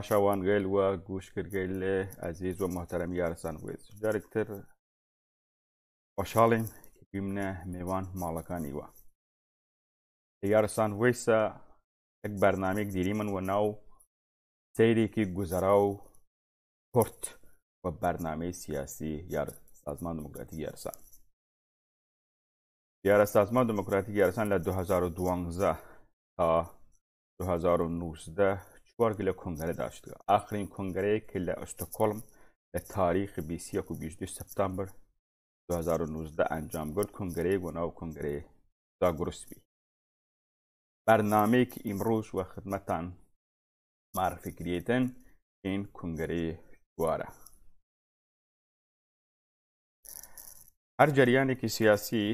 Maşavan ve Guşkırgeli aziz ve muhterem yarısan ve direktör başalim kimne mevan malakan iwa yarısan veysa ek برنامه دیریمن و ناو سیری که گزراو کرد و برنامه سیاسی یار سازمان دموکراتیک یارسان یار سازمان دموکراتیک یارسان لە 2012 تا 2019 گوارگ لە کنگەرە داشتوە ئاخرین کنگەرەیە کە لە ئەستۆکۆڵم لە تاریخی بیسیەک و بیش سپتامبر 2019 ئەنجام گرت کنگەرەیە گۆناو کنگەرەیە دا گرسبی بەرنمەیەکی ئیمڕۆژ وە خدمەتان معرفکرێتن این کنگەرەیە گوارە هەر جریانێکی سیاسی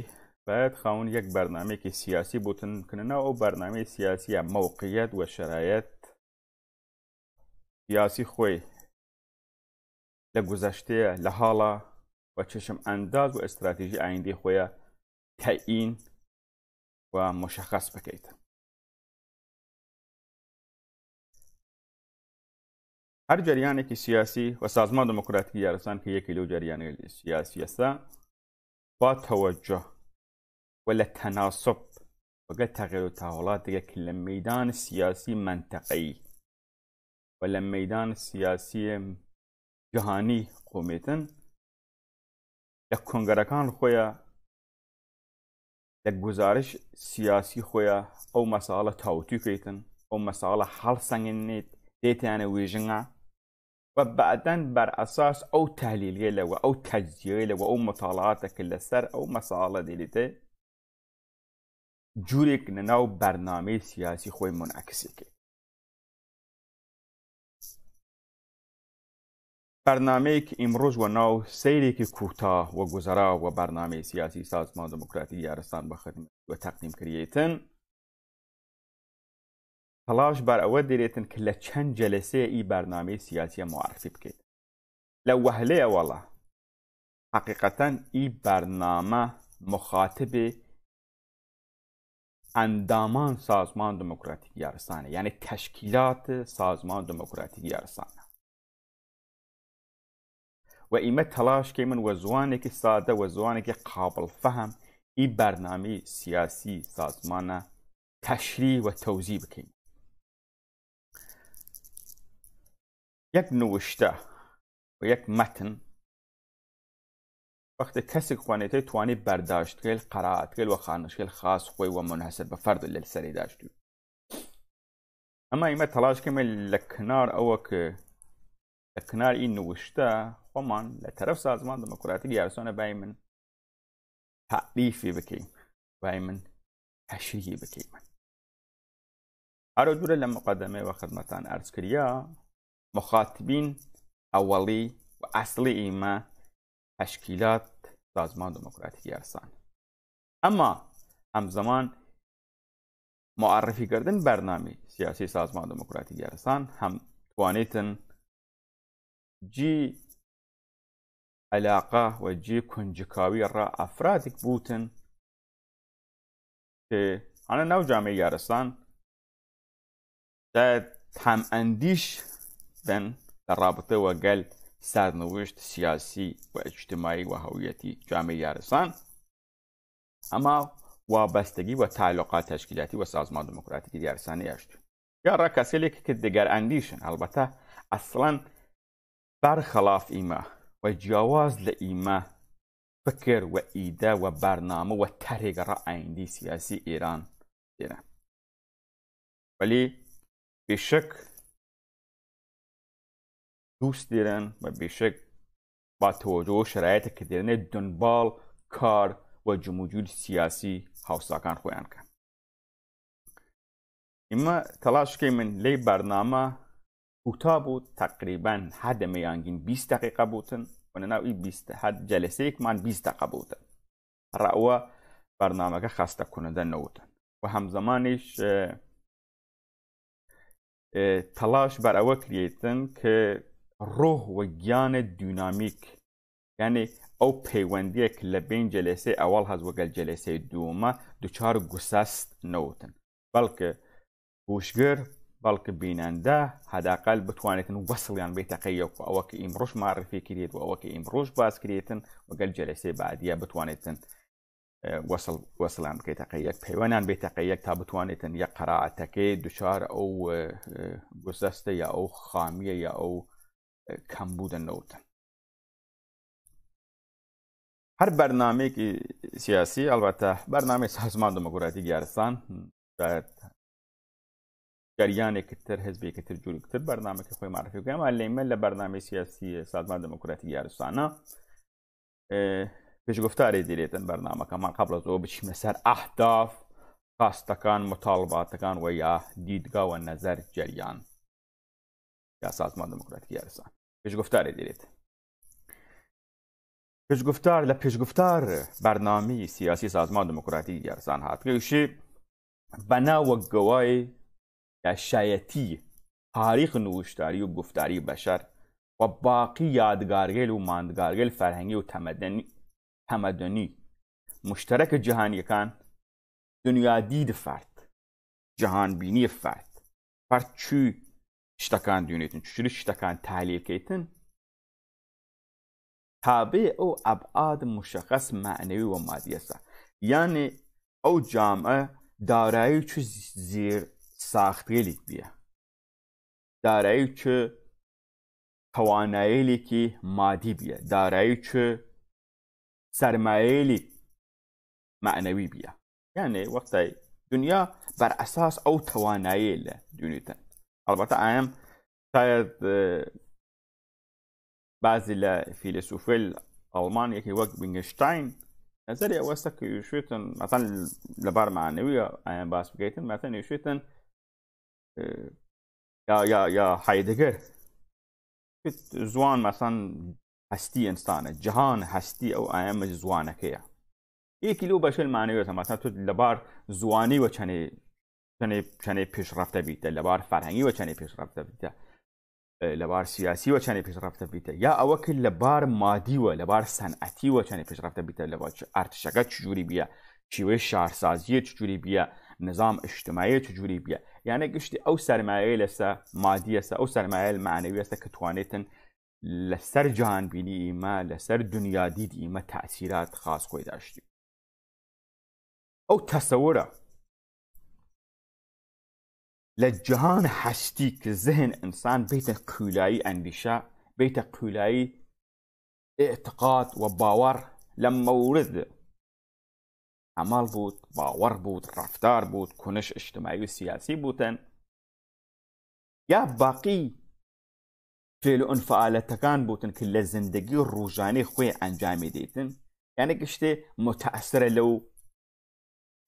باید خاون یەک بەرنمەیەکی سیاسی بوتنکردنەوە ئەو بەرنمەی سیاسیە مەوقعیت وە شرایەت یاسی خۆی لە گوزەشتەیە لە حاڵە و چشم ئەنداز و ئەستراتیژی ئایندی خۆیە تەئین و مشخص بکەیت هەر جریانێکی سیاسی و سازمان دموکراتیکی یارسان کە یەکی لەو جریانێک سیاسی ئێستا با تەوەجه و لە تەناسب وەگە تەغیر و تاوڵات دەگە لە مەدان سیاسی منتەقەی و لە مەدان سیاسیە جهانی قۆمێتن لە کۆنگەرەکان خۆیە لە گزارش سیاسی خۆیە ئەو مەساڵە تاوتیکەیتن ئەو مەساڵە هەڵ سەنگێنێت دێتیانە وێژنگە و بەعدەن بەرئساس ئەو تالیلگە لەوە ئەو تەجزیەی لەوە ئەو متاڵاتەکە لەسەر ئەو مەساڵە دێتێ جوورێک لە ناو بەرنامەی سیاسی خۆی منعکسیکە برنامه که امروز و نو سیری که کوتاه و گذرا و برنامه سیاسی سازمان دموکراتی یارستان به خدمت و تقدیم کریتن تلاش بر اوه دیریتن که لە جلسه ای برنامه سیاسی معرفی بکید لوهله اولا حقیقتا ای برنامه مخاطب اندامان سازمان دموکراتیک یارستانه یعنی تشکیلات سازمان دموکراتیک یارستان و ئیمە تەلاشکی من وە زوانێکی سادە وە زوانێکی قابل فەهم ئی بەرنامی سیاسی سازمانە تەشری وە تەوزی بکەین یەک نوشتە و یەک مەتن وەختە کەسێک خوانێتەوەی توانی بەرداشتکەل قەراتکەل وە خانشکل خاص خۆی وە منحسر بە فەرد لە سەری داشتی ئەمە ئیمە تەلاشکەمە لە کنار ئەوە کە لە کنار ئی نوشتە خۆمان لە تەرەف سازمان دموکراتی یارسۆنە بای من تعریفی بکەین بای من هەشری بکەین من ئارۆ دوورە لە مقدمەی وە خدمەتان ئەرزکریا مخاتبین ئەوەڵی و ئەسلی ئیمە تەشکیلات سازمان دموکراتی یارسان ئەمما ئەم زمان معرفیکردن بەرنامی سیاسی سازمان دموکراتی یارسان هەم توانێتن جی علاقە و جێ کونجکاوی ڕە ئەفرادێک بوتن ئەە ناو جامعی یارستان هەم ئەندیش بن لە ڕابتەوە گەل سادنەوشت سیاسی و ئەجتماعی و هەویەتی جامعی یارستان ئەما وابەستگی و تالۆقات تشکیلاتی و سازمان دموکراتیکی دیارستانی یاشت یا ڕە کەسێکێک کرد دەگەر ئەندیشن هەڵبەتە ئەسڵەن بارخلاف ئیمە و جیاواز لە ئیمە فکر و ئیدە و بەرنامە و تەرێک ڕائیندی سیاسی ئێران دێنە ولی بێشک دوست دێرن و بێشک با تۆجۆ شرایەتە کە دێنێت دنبال کار و جموجود سیاسی هاوساکان خۆیان کە ئمە تەلاشکی من لی بەرنامە کوتا بوو تقریبان حد مەیانگین 20 دقیقه بوتن ونەناوی 20 حد جلسەیەکمان 20 دقه بوتن ڕەوە بەرنمەکە خستە کوونەدە نەوتن و هەم زمانیش تەلاش بەر ئەوە کرێتن کە ڕۆح وە گیانە دینامیک یعنی ئەو پەیوەندیەک لە بین جلێسی ئەوەڵ هەزوەگەل جلێسی دووەمە دوچار گوسەست نەوتن بەڵکە هوشگر بەڵکە بینندا هەداقال بتوانێتن وەسڵیان بێتەقەیەک ئەوە کە ئیمڕۆژ ماڕفێکرێت و ئەوە کە ئیمڕۆژ باسکرێتن وەگەل جەرەسێ بادیە بتوانێتن وەسلام بکەیتەقەیەک پەیوەنان بێتەقەیەک تا بتوانێتن یە قەرعاتەکەی دوچار ئەو گوزەستە یا ئەو خامیە یا ئەو کەمبوودنەوتن هەر بەرنمێکی سیاسی ئەلبەتە بەرنامی سازمان دموکراتی یارستان جریانێکت تر هەزبێکتر برنامه که خۆی معرفی گوێمان لەیمە لە برنامه سیاسی سازمان دموکراتی یارستانە برنامه دیرێتن ما قبل زۆ اهداف سەر تکان قاستەکان مطالباتەکان و یا و نظر جریان یا سازمان دموکراتی یارستان پیش دیرێت گفتار لە گفتار بەرنامی سیاسی سازمان دموکراتی یارسان بنا و گەوای یا شایەتی تاریخ نوشتاری و گفتاری بەشەر و باقی یادگارگەل و ماندگارگەل فەرهەنگی و تەمەدەنی مشتەرەکە جیهانیەکان دنیادید فرد جیهانبینی فرد فرد چی شتەکان دوێنێتن چشری شتەکان تالیەکەیتن تابێ ئەو ئەبعاد مشخص معنەوی و مادیەسە یانێ ئەو جامعە دارایی چ زیر ساختێلێک بیە دارایی توانایی توانایلێکی مادی بیە دارایی چ سەرمایلێک معنوی بیا یعنی وقتی دنیا بر اساس او توانایی لە دونیتە ئەلبەتە ئاەم شاید اه، بعضی فیلسوفی فیلسوفل یکی وقت بینگشتاین نظری اوستا که یشێتن مثلا لبار معنوی ایم باس بگیتن مثلا یشێتن یا حیدگر زوان مەسان هەستی ئەستانە جهان هەستی ئەو ئایمە زوانەکەیە یەکی لەو بەشل مانەوێت هەمەسان تو لەبار زوانی وە چەنێ چەنێ چەنێ پێشڕفتە بیتە لەبار فەرهەنگی وە چەنێ پێشڕفتە بیتە لەبار سیاسی وە چەنێ پێشڕفتە بیتە یا ئەوە کرد لەبار مادیوە لەبار سەنعەتی وە چەنێ پێشڕفتە بیتە لەبار ئارتشەکە چجووری بیە شیوەی شارسازیە چجووری بیە نظام اجتماعی چجوری بیه یعنی گشتی ئەو سەرمایە لەسە مادیەسە ئەو سەرمایل معنەویەسە کە توانێتن لەسەر جانبینی ئیمە لەسەر دنیا دید ئیمە تاسیرات خاص خۆی داشتی ئەو تەسەورە لە جهان هەستی کە زهن ئینسان بیتە قولایی ئەندیشە بیتە قولایی اعتقاد و باوەڕ لە ئەمەڵ بووت باوەڕ بووت ڕفتار بووت کونش اجتماعی و سیاسی بوتن یا باقی فێل و ئەنفعالەتەکان بوتن کە لە زندگی ڕوژانەی خۆی ئەنجامی دیتن یانە گشتێ متەعسرە لەو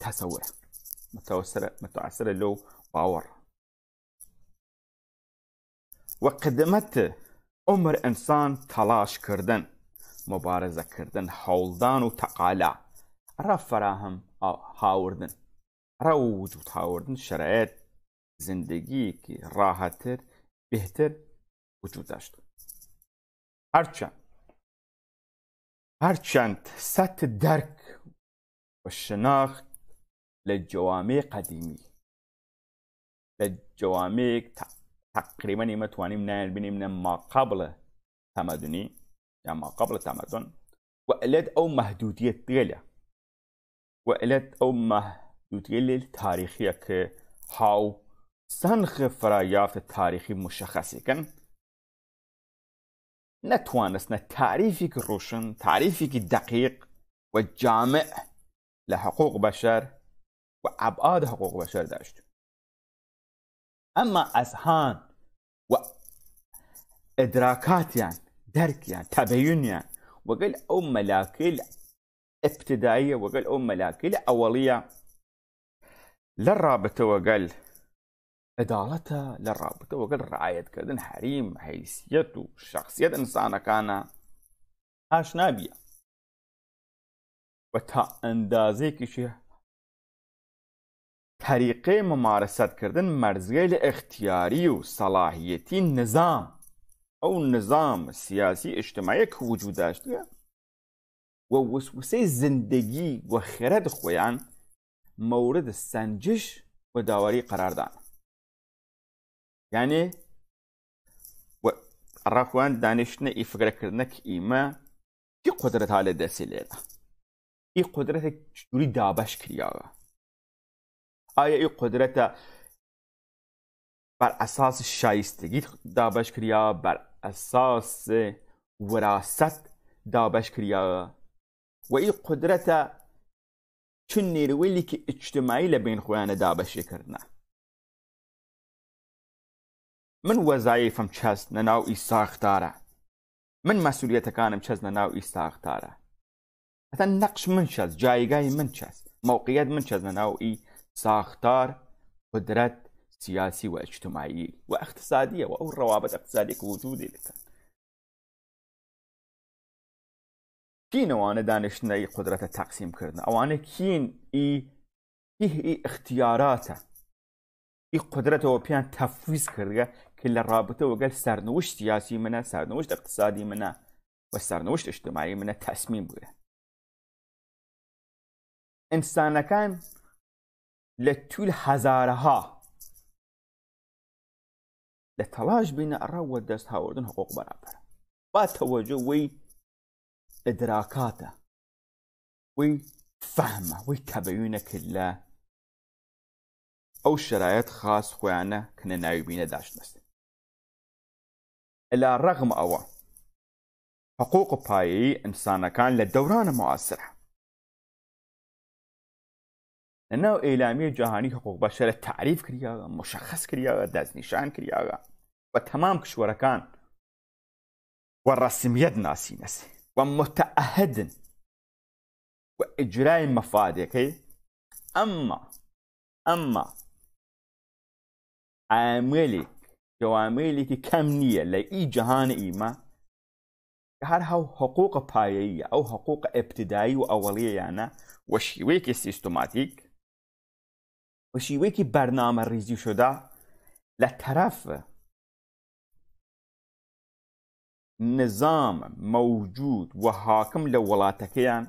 تەسەورە متەعسرە لەو باوەڕ وەقدمەت عمر ئینسان تەلاش کردن مبارزەکردن هەوڵدان و تەقالە را فراهم هاوردن را وجود هاوردن شرایط زندگی که راحتتر بهتر وجود داشت هرچند هرچند سطح درک و شناخت لجوامع قدیمی لجوامع تقریبا ما توانیم نایل نه ما قبل تمدنی یا ما قبل تمدن و الاد او محدودیت غیره وقلت أمه محدودیه تاریخی که هاو سنخ فرایافت تاریخی مشخصی کن نتوانستنا تعريفك روشن تعريفك الدقيق والجامع لحقوق بشر وأبعاد حقوق بشر داشت أما أذهان وإدراكات يعني درك يعني تبين يعني وقال أو ملاكيل ابتدائية وقال أم ملاكلة أولية للرابطة وقال إدارتها للرابطة وقال رعاية كذا حريم حيثيته شخصية إنسانة كان آشنا بيا و تا ئەندازێکیشی تەریقی ممارەسەتکردن مەرزگەی لە ئەختیاری و سەلاحیەتی نظام ئەو نظام سیاسی ئیجتماعیەک وجود داشتە و وسوسه زندگی و خرد خویان مورد سنجش و داوری قرار دان یعنی و راخوان دانشن ای فکر که ایما کی قدرت حال دستی لیده ای قدرت چطوری دابش کریاوه آیا ای قدرت بر اساس شایستگی دابش کریا بر اساس وراست دابش کریا وەئی قدرەتە چون نێروێلیکی ئیجتماعی لە بین خۆیانە دابەشێکردە من وەزایفم چەست لە ناو ئیساختارە من مەسوولەتەکانم چەست لە ناو ئیساختارە ئەتە نەقش من چەست جایگای من چەست مووقیت من چەست لە ناو ئی ساختار قدرەت سیاسی و ئەجتماعی و اقتصادیە و ئەو ڕەوابەت اقتصادێک وجودی لەکەن کین دانش قدرت قدرت تقسیم کردن ئەوانە کین ای هی قدرت قدرت او پیان کرده که که رابطه و گل سرنوشت یاسی منه، سرنوشت اقتصادی منه و سرنوشت اجتماعی منه تصمیم بوده؟ انسان لطول توول هەزارەها لطلاش تەلاش بینە و دست هاوردن حقوق برابر با توجه وی إدراكاته وفهمه ويكبيونه كله أو شرايات خاص خوانا كنا نايبين داش نسل إلا رغم أوا حقوق باي إنسانا كان للدوران مؤثرة لأنه اعلامي جهاني حقوق بشر تعريف كرياغا مشخص كرياغا داز نشان كرياغا وتمام كشورة كان والرسم يد ناسي نسي ومتعهد وإجراء مفادك أما أما عاملك جواملك كمنية لأي جهان إيما هل هو حقوق پایه‌ای او حقوق ابتدائي و اولیه یعنی و شیوه که برنامه ريزي شده لطرف نظام مەوجود و حاکم لە وڵاتەکەیان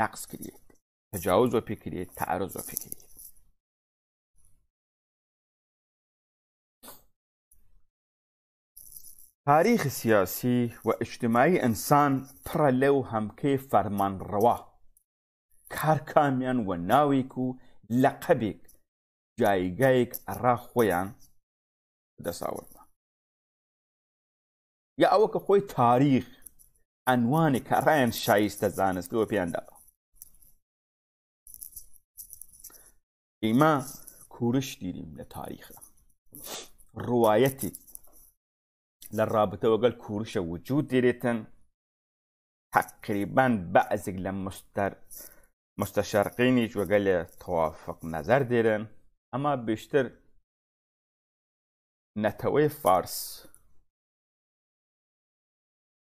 نەقص کرێت تەجاوز وە پێکرێت تعرز وە پێکرێت تاریخ سیاسی و اجتماعی ئەسان پڕە لەو هەمکەی فەرمانڕەوە کارکامیان وە ناوێک و لە قەبێک جایگایەک ئەڕا خۆیان دەساوەمە یا ئەوە کە خۆی تاریخ ئەنوانی کە ڕایەن شایستە زانستەوە پێیاندا ئیما کوورش دیریم لە تاریخە ڕواەتی لە ڕابتەوەگەل کوورشە وجود دێرێتن تقریبان بەعزێک لە مستەر مستەشارقینیش وەگە لە تەوافق نەزەر دێرن ئەما بێشتر نەتەوەی فارس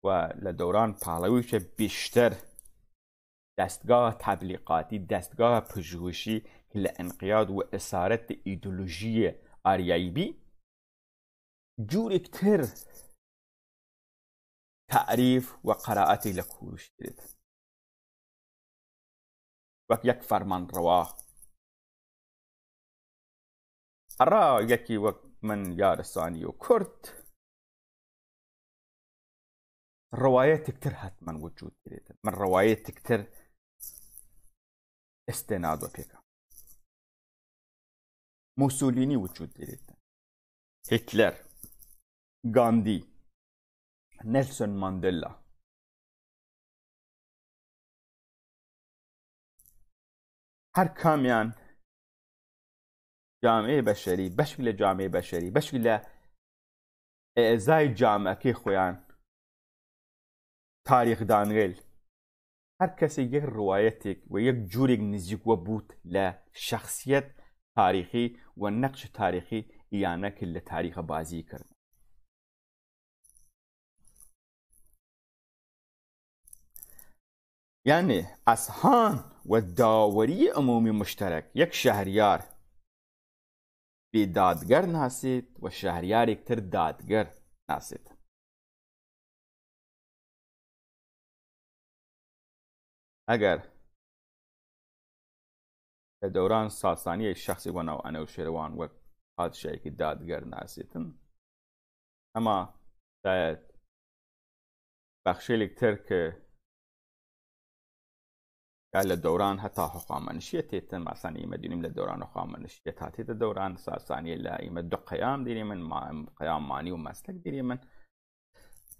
و لە دوران پاڵەویشە بیشتر دستگاه تبلیغاتی دستگاه پژوهشی که انقیاد و ایدولوژی اریایی بی جوریکتر تعریف و قرائتی لە و و یک فرمان فەرمانڕەوا را یکی وقت من یارسانی و کرد الروايات هات من وجود كريتا من روايات تكتر استناد وكيكا موسوليني وجود كريتا هتلر غاندي نيلسون مانديلا هر كاميان جامعه بشري بشكل جامعه بشري بشكل اعزای جامعه كي خویان تاريخ دانغيل هر کسی یک روایتی و یک جوری نزیک و بود ل شخصیت تاریخی و نقش تاریخی یانە که ل تاریخ بازی کرد یعنی ئەسهان و داوری عمومی مشترک یک شهریار به دادگر ناسید و شەهریارێک تر دادگر ناسید ئەگەر لە دەوران ساسانیەی شخصی وەناو ئەنەوشێوان وەک پادشایەکی دادگەر ناسێتن ئەمە دایەت بەخشێلێک تر کە لە دەوران هەتا حخوامەنشیە تێتن ماسانی ئمە دینیم لە دەوران حخوامەنشیە تا تێتە دەوران ساسانیە لە ئیمە دو قەیام دیری من قەیاممانی و مەستەک دیری من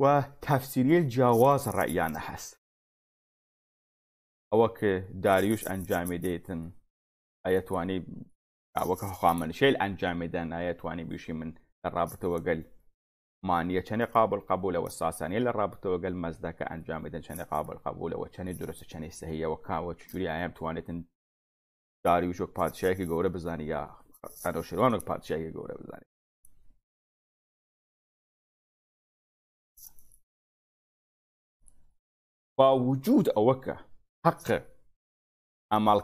و تەفسیریە جیاواز ڕەیانە هەست ئەوە کە داریوش ئەنجامێ دێتن ئەتوانی ئەوەکە خوا من شێل ئەنجامێدان ئەتوانی بیشی من لە ڕابتەوە گەل مانیە چەنێ قابل قبولەوە ساسانێ لە ڕابتەوە گەل مەزدەکە ئەنجامێدەن چەنێ قابل قبولەوە چەنێ درستە چەنێ سەهیەوە کاوە چجوری ئاەم توانێتن داریوش وەک پادشایەکی گەورە بزانانی یا قەرەوشێوانک پادشایەکی گەورە بزانانی باوجود ئەوەکە حق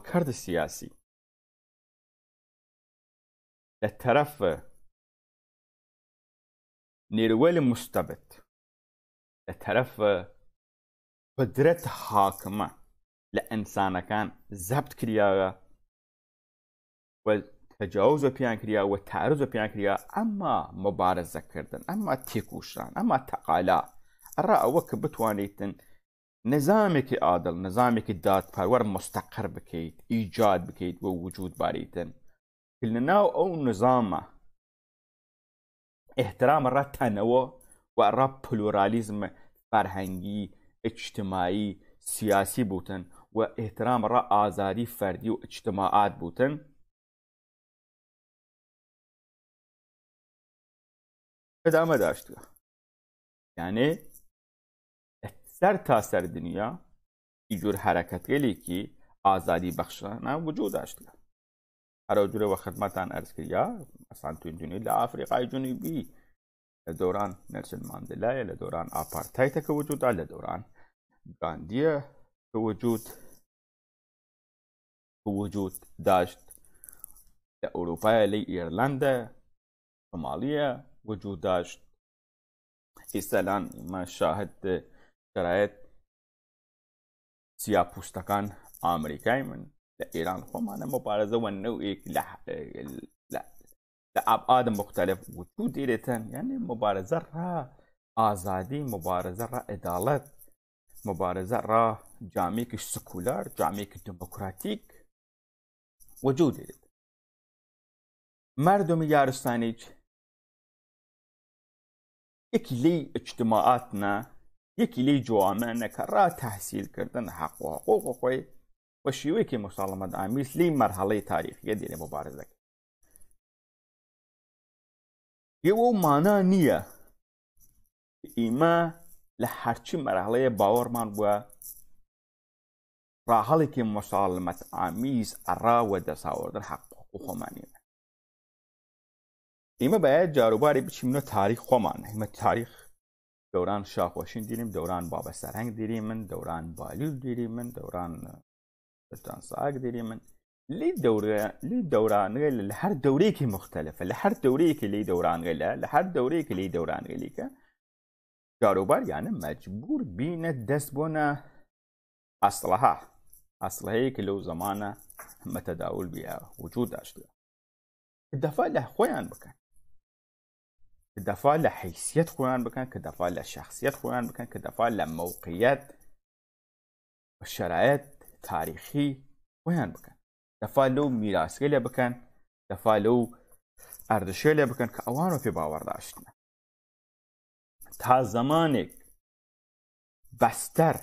کرد سیاسی در طرف نیروی مستبد در طرف قدرت حاکمه لانسانەکان زەبت کراوە تەجاوز و پیان کریا و تعرض و پیان کریا ئەمما مبارەزەکردن ئەمما تێکوشان ئەمما تەقالا ئەڕا ئەوە کە بتوانیتن نظامێکی ئادڵ نظامێکی دادپەروەەر مستەقەر بکەیت ئیجاد بکەیت بۆ وجود باریتن لە ناو ئەو نظامە احترام ڕەتەنەوە و ڕە پلورالیزم فەرهەنگی ئیجتماعی سیاسی بوتن و احترام ڕە ئازاری فەردی و ئیجتماعات بوتن ئەدامە داشتوە یانێ سر تا سر دنیا اینجور گلی که آزادی بخشانه وجود داشت هر جور و خدمتان ارز کریا مثلا تو اینجونی لآفریقای جنوبی لدوران نرسل ماندلا لدوران آپارتایت که وجود دار لدوران گاندیه که وجود وجود داشت در اروپا لی ایرلند مالیه وجود داشت ایسلان ما شاهد سیاپوستەکان آمریکایی من لە ئێران خۆمانە مەپارێزەوە نەوێک آب آدم مختلف وتو تن یعنی را آزادی مبارزه را ادالت مبارزه را جامعه جامێکی سکولار جامێکی دموکراتیک وجود دێت مردم یارستانیک یەکی لی اجتماعاتنا یەکی لی جوامەنەکە ڕا تاسیلکردن حقوحقۆق خۆی بە شیوەیەکی مساڵمەد ئامیس لی مەرحەڵەی تاریخیە دیێ مبارزەکە ئێوە مانا نییە ئیمە لە هەرچی مەرحڵەیە باوەڕمان بووە ڕاهەڵێکی مەساڵمەت ئامیز ئەڕاوە دەساوەدن حق و خۆمانینە ئێمە باید جاروباری بچینە تاریخ خۆمان همە تاریخ دوران شاخۆشین دیریم دوران بابا سەرهنگ دیری من دوران بالیل دیری من دوران بتان آه، ساق دیری من لی دەورانگە لە هەر دەورێکی مختلفە لە هەر دەورەیەکی لی دوران لە لحر هەر دەورێکی لی دەورانگەلیکە کاروبار یانە مەجبور بینە دەست أصلها ئەسلها ئەسلهەیەکی لو زمانە متداول بیا وجود داشتە دەفە لە خۆیان که دفاع لە خوان بکن، بکەن کە شخصیت خویان بکن که دەفاع موقعیت موقعیت شرایط تاریخی خوان بکن دفاع لەو میراسگە بکن دفاع دەفاع لەو بکن که اوانو کە ئەوان رو تا زمانک بستر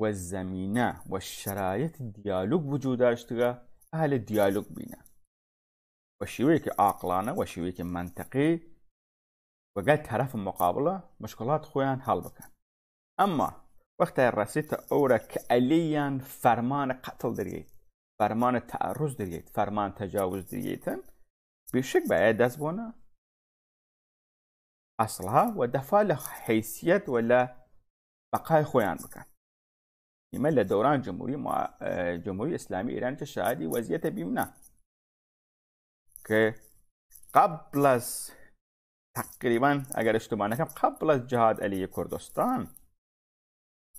و زمینه و شرایط دیالوگ وجود داشته، اهل دیالوگ بینه و که ئاقلانە و که منطقی وقعدت هدف المقابلة مشكلات خويان هالبكا أما وقت رسيت أورك أليا فرمان قتل دريت فرمان تعرض دريت فرمان تجاوز دريتن بشك بقى دست أصلها ودفع لحيثية ولا بقاي خويان بكن يما لدوران جمهوري مع آه، جمهوري إسلامي إيران تشاهدي وزيته بيمنا قبل تقریبا اگر اشتباه نکنم قبل از جهاد علی کردستان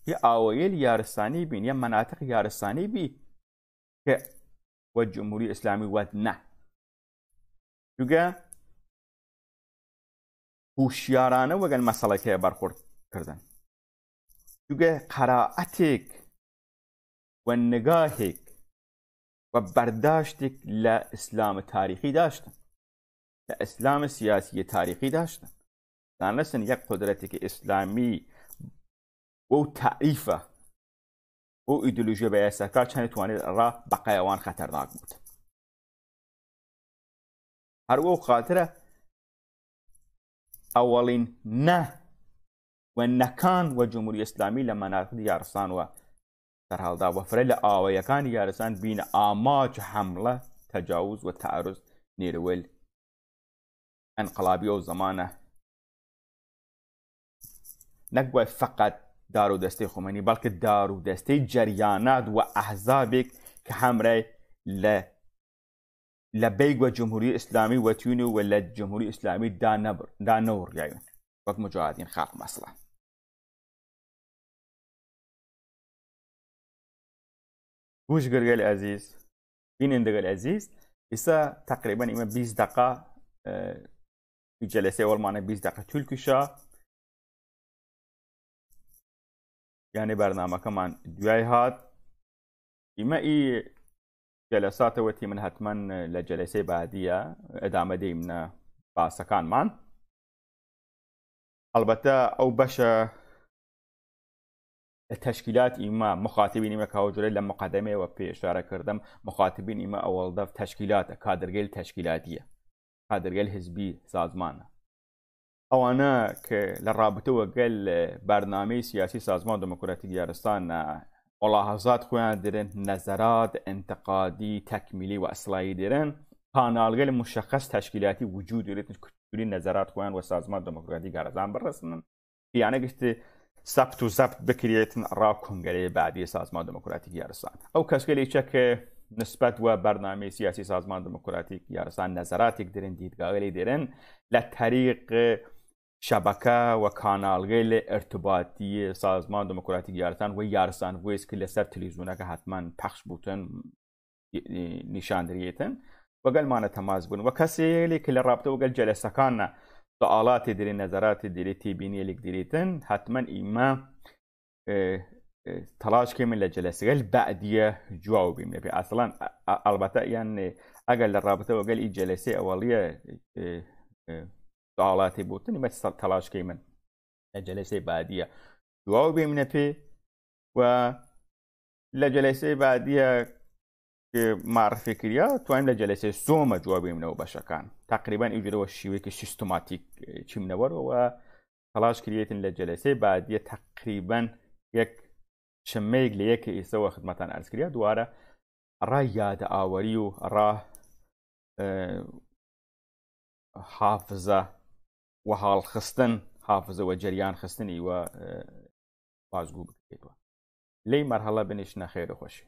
یه اوایل یارستانی بین یه مناطق یارستانی بی که و جمهوری اسلامی ود نه چونکه هوشیارانه وگن مسئله که برخورد کردن چونکه قرائتک و نگاهک و برداشتک اسلام تاریخی داشتن لە ئەسلامە سیاسیە تاریخی داشتن دانەسن یەک قدرەتێکی ئیسلامی بۆ تعریفە بۆ ئیدلوژیە بە یاساکار چەند توانێت ڕا بەقایەوان خەتەرناک بوت هەروە و خاترە ئەوەڵین نە و نەکان وە جمهوری ئسلامی لە مەناقدی یارسانوە سەرهاڵدا وەفرە لە ئاوەیەکانی یارسان بینە ئاماج حملە تەجاوز و تعرز نێرەوەل انقلابی و زمانه نەک فقط دارو دسته خمینی بلکه دارو دسته جریانات و احزابی که هەمرای لە لبیگ و جمهوری و تیونی و لە جمهوری ئیسلامی دا نەوڕیاون وقت مجاهدین خاق مەسڵە گوش گرگل عزیز بینێن دەگەل ئەزیز ئیسا تقریبان ئمە 20 دقا bir celese olmanı biz dakika tülküşa yani bername kaman düyay hat ima i جلسات وتی من حتما لە جلسەی بادیە ئەدامە دەیمە باسەکانمان ئەلبەتە ئەو بەشە تشکیلات ئیما مخاتبین ئمە کاوجرە لە مقدمەوە پێشارە کردم مخاتبین ئمە ئەوەڵدەف تشکیلاتە کادرگەل تشکیلاتیە قادرگەل حزبی سازمان ئەوانە که لرابطه و گل برنامه سیاسی سازمان دموکراتی دیارستانە ملاحظات خویان درن نظرات انتقادی تکمیلی و اصلاحی درن گل مشخص تشکیلاتی وجود که کتوری نظرات خویان و سازمان دموکراتی گرزان بڕستن یعنی گشت سبت و زبت بکریتن را کنگره بعدی سازمان دموکراتی یارستان ئەو چه که نسبت وە بەرنامەی سیاسی سازمان دموکراتیک یارسان نەزاراتێک درن دیدگاوی لی دێرن لە تەریق شەبەکە و کانالگەی لە ئەرتباتی سازمان دموکراتیک یارسان و یارسان ویسکی لەسەر تلیزیونەکە حتمان پەخش بوتن نیشاندرێتن وەگەلمانە تەماس بوون و کەسێکێک لە ڕابتە وەگەل جەلەسەکانە سەعاڵاتی درێن نەزاراتی دیری تێبینیەلێک دیریتن حتمما ئیمە تەلاش من لە جلەسگەل بەعدیە جواب بیم لەپی ئاسلان ئەلبەتە یان ئەگەر لە ڕابتەوە گەل ئی جلەسی ئەوەڵیە داڵاتی بوتنی مە سەر تەلاشکەی من لە جلەسی بادیە جواب بێمنە پێ و لە جلەسی بادیە معرفێکریا توانیم لە جلەسی سۆمە جوابێمنەوە بەشەکان تقریبان ئیجرەوە شیوەیەکی سیستماتیک چیمنەوەرەوە تەلاش کردێتن لە جلەسی بادیە تقریبان یەک شمەیەک لە یەکە ئێستەوە خدمەتان ئەرزکریا دووارە ڕای یادە ئاوەری و ڕا حافزە و هاڵخستن حافزەوە جریان خستنی وە بازگو بکرێتەوە لی مەرهەڵە بنیش نەخێرە خۆشی